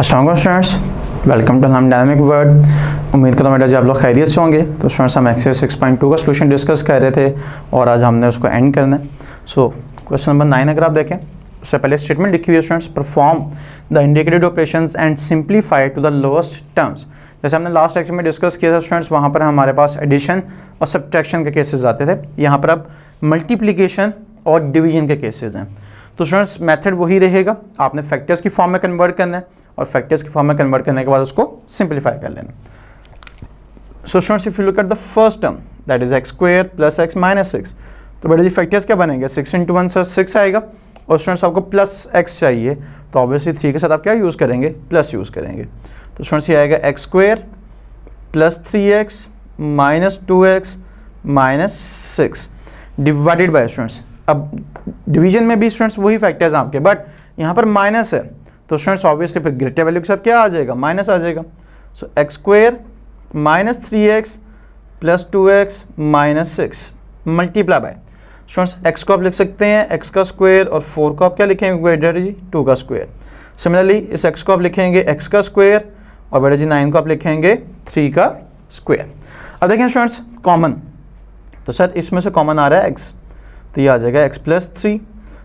अस्सलाम students welcome to Hum dynamic world उम्मीद करता हूँ मेरा जी आप लोग खैरियत से होंगे तो स्टूडेंट्स हम एक्सरसाइज सिक्स पॉइंट टू का सोल्यूशन डिस्कस कर रहे थे और आज हमने उसको एंड करना है सो क्वेश्चन नंबर नाइन अगर आप देखें उससे पहले स्टेटमेंट लिखी हुई है students perform the indicated operation and simplify to the lowest terms जैसे हमने लास्ट लेक्चर में डिस्कस किया था स्टूडेंट्स वहाँ पर हमारे पास एडिशन और सब्ट्रैक्शन के केसेस आते थे यहाँ पर अब मल्टीप्लीकेशन और डिवीजन के केसेज हैं तो स्टूडेंट्स मैथड वही रहेगा आपने फैक्टर्स की फॉर्म में कन्वर्ट करना है और फैक्टर्स की फॉर्म में कन्वर्ट करने के बाद उसको सिंप्लीफाई कर लेना so students if you look at the first term that is x square plus X minus six तो बेटा जी फैक्टर्स क्या बनेंगे six into one sir six आएगा और स्टूडेंट्स आपको प्लस एक्स चाहिए तो ऑब्वियसली थ्री के साथ आप क्या यूज़ करेंगे प्लस यूज़ करेंगे तो स्टूडेंट्स ये आएगा X square plus three x minus two x minus six divided by students अब डिवीजन में भी स्टूडेंट्स वही फैक्टर्स आपके बट यहाँ पर माइनस है तो स्टूडेंट्स ऑब्वियसली फिर ग्रेटर वैल्यू के साथ क्या आ जाएगा माइनस आ जाएगा so X square minus three X plus two x minus six multiply by students X को आप लिख सकते हैं एक्स का स्क्वेयर और फोर को आप क्या लिखेंगे जी टू का स्क्वेयर सिमिलरली इस एक्स को आप लिखेंगे एक्स का स्क्वेयर और बेटा जी नाइन को आप लिखेंगे थ्री का स्क्वेयर अब देखें स्टूडेंट्स कॉमन तो सर इसमें से कॉमन आ रहा है एक्स तो ये आ जाएगा एक्स प्लस थ्री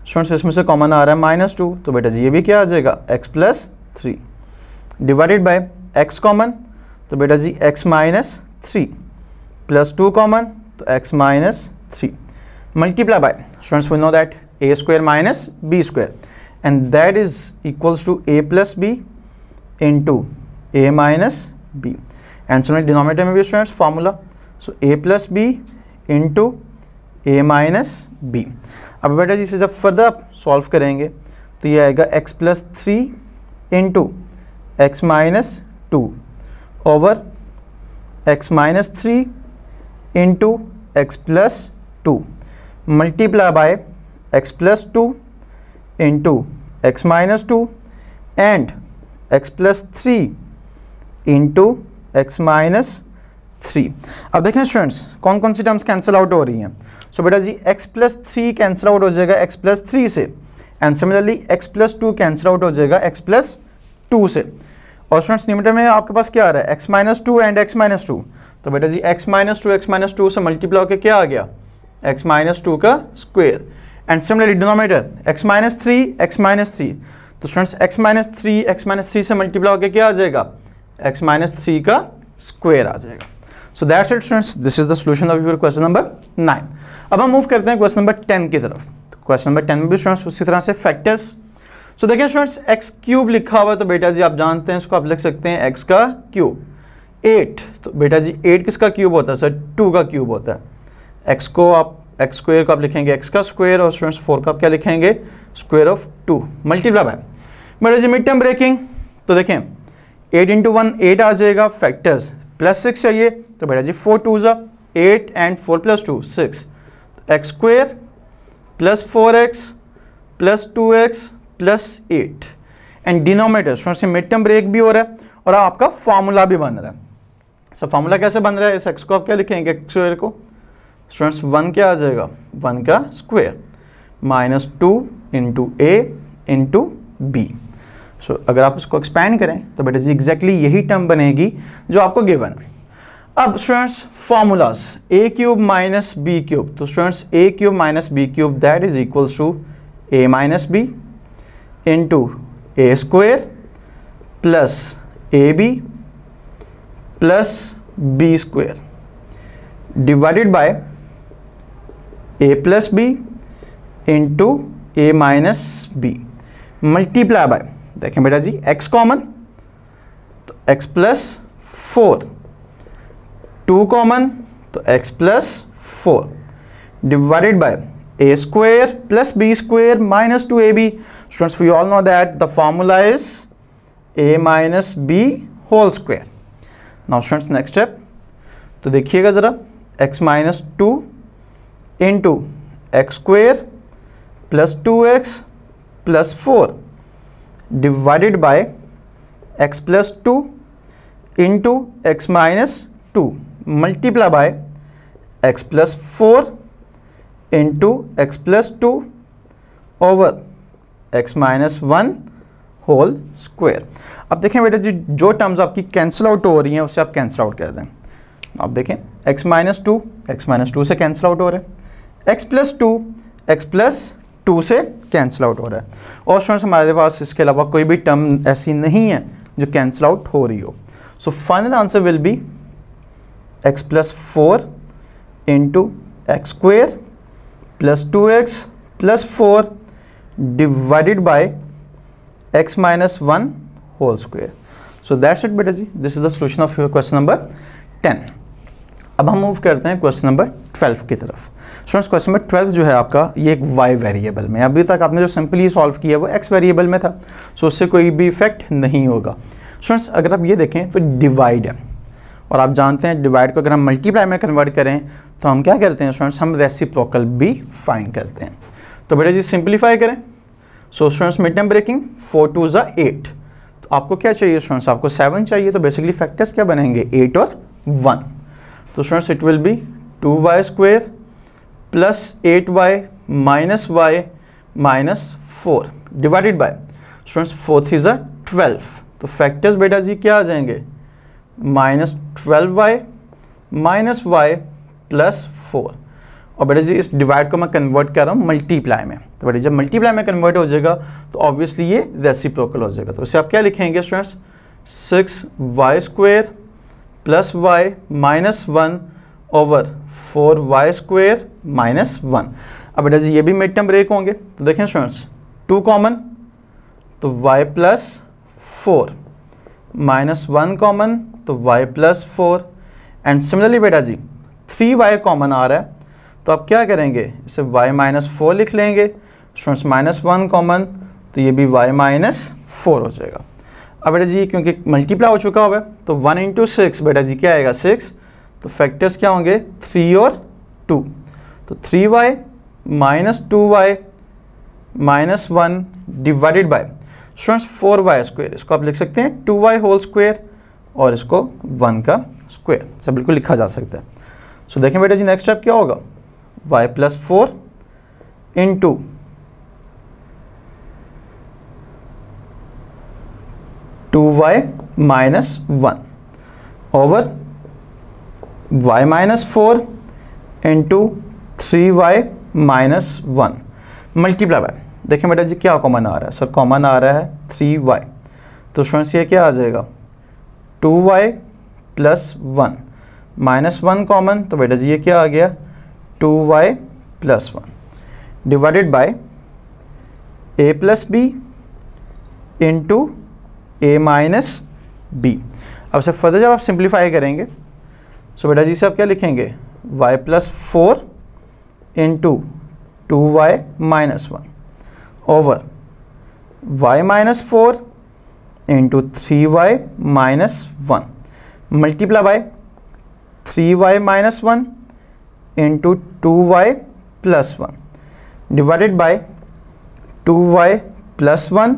स्टूडेंट्स इसमें से कॉमन आ रहा है माइनस टू तो बेटा जी ये भी क्या आ जाएगा x plus three divided by X common तो बेटा जी x minus three plus two common तो x minus three multiply by students we know that A square minus B square and that is equals to A plus B into A minus B and में denominator में भी students formula so ए plus B into ए minus B अब बेटा जी इसे जब further आप solve करेंगे तो ये आएगा x plus three into x minus two over x minus three into x plus two multiply by x plus two into x minus two and X plus three into x minus three अब देखें students कौन कौन सी terms cancel out हो रही हैं so बेटा जी x plus three cancel out हो जाएगा एक्स प्लस थ्री से and similarly x plus two cancel out हो जाएगा एक्स प्लस टू से और स्टूडेंट्स न्यूमीटर में आपके पास क्या आ रहा है x minus two and x minus two तो बेटा जी x minus two x minus two से मल्टीप्लाई होकर क्या आ गया एक्स माइनस टू का square and similarly denominator x minus three x minus three तो students x minus three x minus three से मल्टीप्लाई होकर क्या आ जाएगा एक्स माइनस थ्री का स्क्वेयर आ जाएगा so that's it students this is the solution of your question number nine अब हम मूव करते हैं क्वेश्चन नंबर टेन की तरफ क्वेश्चन नंबर टेन में भी स्टूडेंट्स उसी तरह से फैक्टर्स सो देखिए स्टूडेंट्स एक्स क्यूब लिखा हुआ है तो बेटा जी आप जानते हैं इसको आप लिख सकते हैं एक्स का क्यूब एट तो बेटा जी एट किसका क्यूब होता है सर टू का क्यूब होता है एक्स को आप एक्स स्क्वेयर को आप लिखेंगे एक्स का स्क्वेयर और स्टूडेंट्स फोर का आप क्या लिखेंगे square of two multiply by बेटा जी मिड टर्म ब्रेकिंग तो देखें एट इंटू वन एट आ जाएगा फैक्टर्स प्लस सिक्स चाहिए तो बेटा जी फोर टू जो eight and four plus two six x square plus four x plus two x plus eight and denominator student से मिड टर्म ब्रेक भी हो रहा है और आपका फार्मूला भी बन रहा है सर फार्मूला कैसे बन रहा है इस एक्स को आप क्या लिखेंगे एक्स स्क्वेयर को स्टूडेंट्स वन क्या आ जाएगा वन का square minus two into a into b so so, अगर आप इसको एक्सपैंड करें तो बेटा जी एग्जैक्टली यही टर्म बनेगी जो आपको गिवन अब students formulas a cube minus b cube तो students a cube minus b cube that is equals to A minus b into a square plus a b plus b square divided by a plus B into A minus b multiply by देखें बेटा जी x common तो x plus four two common तो x plus four divided by a square plus b square minus two A B students we all know that the formula is a minus b whole square now students next step तो देखिएगा जरा x minus two into x square plus two x plus four divided by x plus two into x minus two multiply by x plus four into x plus two over x minus one whole square अब देखें बेटा जी जो terms आपकी cancel out हो रही हैं उसे आप कैंसिल आउट कर दें आप देखें x minus two x minus two से कैंसिल आउट हो रहे हैं x plus two x plus two से कैंसिल आउट हो रहा है और स्टूडेंट्स हमारे पास इसके अलावा कोई भी टर्म ऐसी नहीं है जो कैंसिल आउट हो रही हो so final answer will be x plus four into x square plus two x plus four divided by x minus one whole square so that's it बेटा जी this is the solution of question number ten अब हम move करते हैं question number twelve की तरफ students question number twelve जो है आपका ये एक वाई वेरिएबल में अभी तक आपने जो सिंपली सॉल्व किया वो एक्स वेरिएबल में था सो उससे कोई भी इफेक्ट नहीं होगा स्टूडेंट्स अगर आप ये देखें तो डिवाइड है और आप जानते हैं डिवाइड को अगर हम मल्टीप्लाई में कन्वर्ट करें तो हम क्या करते हैं स्टूडेंट्स हम रेसिप्रोकल भी फाइन करते हैं तो बेटा जी सिंप्लीफाई करें so students mid term breaking four two ज़ा एट तो आपको क्या चाहिए स्टूडेंट्स आपको सेवन चाहिए तो बेसिकली फैक्टर्स क्या बनेंगे एट और वन तो students it will be two y square plus eight y minus y minus four divided by students fourth is a twelve तो फैक्टर्स बेटा जी क्या आ जाएंगे minus twelve y minus y plus four और बेटा जी इस डिवाइड को मैं कन्वर्ट कर रहा हूँ मल्टीप्लाई में तो बेटा जब मल्टीप्लाई में कन्वर्ट हो जाएगा तो ऑब्वियसली ये रेसिप्रोकल हो जाएगा तो उसे आप क्या लिखेंगे students six y square plus y minus one over four y square minus one अब बेटा जी ये भी मिड टर्म ब्रेक होंगे तो देखें स्टूडेंट्स टू कॉमन तो y plus four minus one common तो y plus four and similarly बेटा जी थ्री वाई कॉमन आ रहा है तो आप क्या करेंगे इसे वाई माइनस फोर लिख लेंगे स्टूडेंट्स माइनस वन कॉमन तो ये भी वाई माइनस फोर हो जाएगा अब बेटा जी क्योंकि मल्टीप्लाई हो चुका होगा तो वन इंटू सिक्स बेटा जी क्या आएगा सिक्स तो फैक्टर्स क्या होंगे थ्री और टू तो three y minus two y minus one divided by students four y square इसको आप लिख सकते हैं टू वाई होल स्क्वेयर और इसको वन का स्क्वेयर सब बिल्कुल लिखा जा सकता है सो so, देखें बेटा जी नेक्स्ट स्टेप क्या होगा y plus four into two y minus one over y minus four into three y minus one multiply by देखिए बेटा जी क्या कॉमन आ रहा है सर कॉमन आ रहा है थ्री वाई तो स्टूडेंट्स ये क्या आ जाएगा two y plus one minus one common तो बेटा जी ये क्या आ गया two y plus one divided by a plus B into A minus B अब सर फर्दर जब आप सिंप्लीफाई करेंगे सो बेटा जी से आप क्या लिखेंगे y plus four into two y minus one over y minus four into three y minus one multiply by three y minus one into two y plus one divided by two y plus one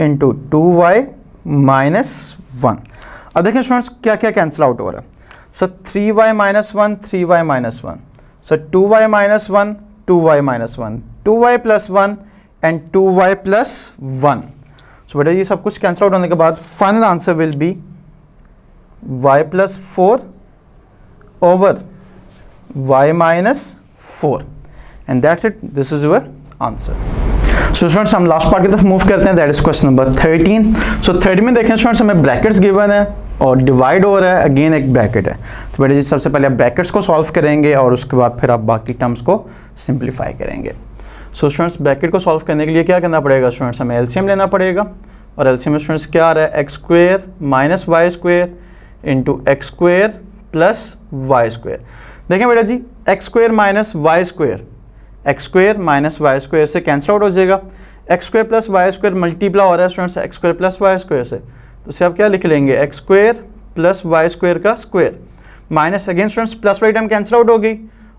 into two y minus one अब देखें students क्या क्या cancel out हो रहा है sir three y minus one three y minus one sir two y minus one two y minus one two y plus one and two y plus one so बेटा ये सब कुछ cancel out होने के बाद final answer will be y plus four over y minus four and that's it this is your answer so students हम last part की तरफ मूव करते हैं that is question number thirteen so thirty में देखें स्टूडेंट्स हमें brackets given है और डिवाइड हो रहा है अगेन एक ब्रैकेट है तो बेटा जी सबसे पहले आप ब्रैकेट्स को सॉल्व करेंगे और उसके बाद फिर आप बाकी टर्म्स को सिंप्लीफाई करेंगे सो so, स्टूडेंट्स ब्रैकेट को सॉल्व करने के लिए क्या करना पड़ेगा स्टूडेंट्स हमें एलसीएम लेना पड़ेगा और एलसीएम में स्टूडेंट्स क्या आ रहा है x square minus y square into x square plus y square देखें बेटा जी x square minus y square x square minus y square से कैंसिल आउट हो जाएगा x square plus y square multiply हो रहा है students x square plus y square से तो इसे आप क्या लिख लेंगे x square plus y square का square minus again students plus y time cancel out होगी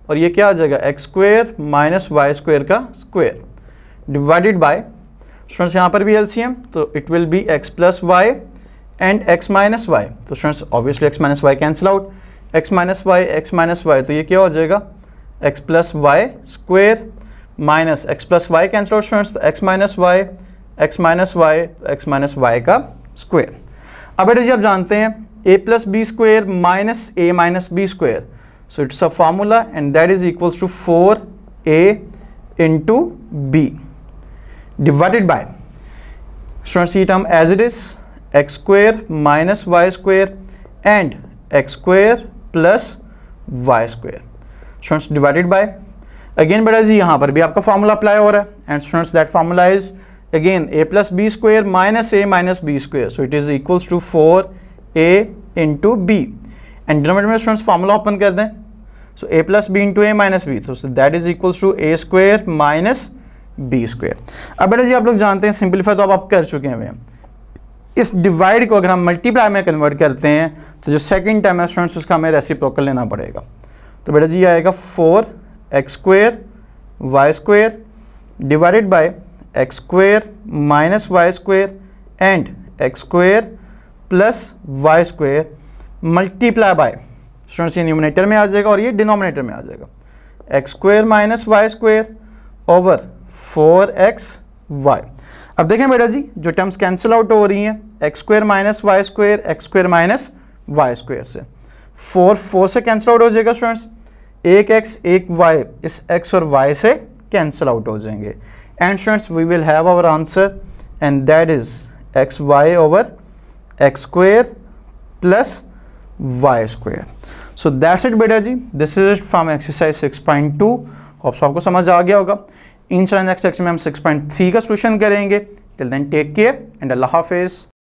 और ये क्या आ जाएगा x square minus y square का स्क्वेयर डिवाइडेड बाय स्टूडेंट्स यहाँ पर भी एम तो it will be x plus y and x minus y तो students obviously x minus y cancel out x minus y x minus y तो ये क्या हो जाएगा x plus y square minus x plus y cancel out students तो x minus y x minus y x minus Y का square अब बेटा जी आप जानते हैं a plus b square minus a minus b square so it's a formula and that is equals to four a into b divided by students ये term as it is x square minus y square and x square plus y square students divided by again बेटा जी यहाँ पर भी आपका formula apply हो रहा है and students that formula is a plus b square minus a minus b square so it is equals to four a into b and denominator में स्टूडेंट्स formula ओपन कर दें सो ए plus B into ए minus b तो that is equal to a square minus b square अब बेटा जी आप लोग जानते हैं सिंप्लीफाई तो अब आप कर चुके हैं इस डिवाइड को अगर हम मल्टीप्लाई में कन्वर्ट करते हैं तो जो सेकंड टर्म है स्टूडेंट्स उसका हमें रेसिप्रोकल लेना पड़ेगा तो बेटा जी ये आएगा four x square y square divided by x square minus y square and x square plus y square multiply by students ये न्यूमिनेटर में आ जाएगा और ये डिनोमिनेटर में आ जाएगा x square minus y square over four x y अब देखें बेटा जी जो टर्म्स कैंसिल आउट हो रही हैं x square minus y square x square minus y square से फोर फोर से कैंसिल आउट हो जाएगा स्टूडेंट्स एक एक्स एक वाई इस एक्स और वाई से कैंसिल आउट हो जाएंगे and students we will have our answer and that is x y over x square plus y square so that's it बेटा जी this is it from exercise six point two hopes आपको समझ आ गया होगा in next section में हम six point three का solution करेंगे till then take care and अल्लाह हाफिज़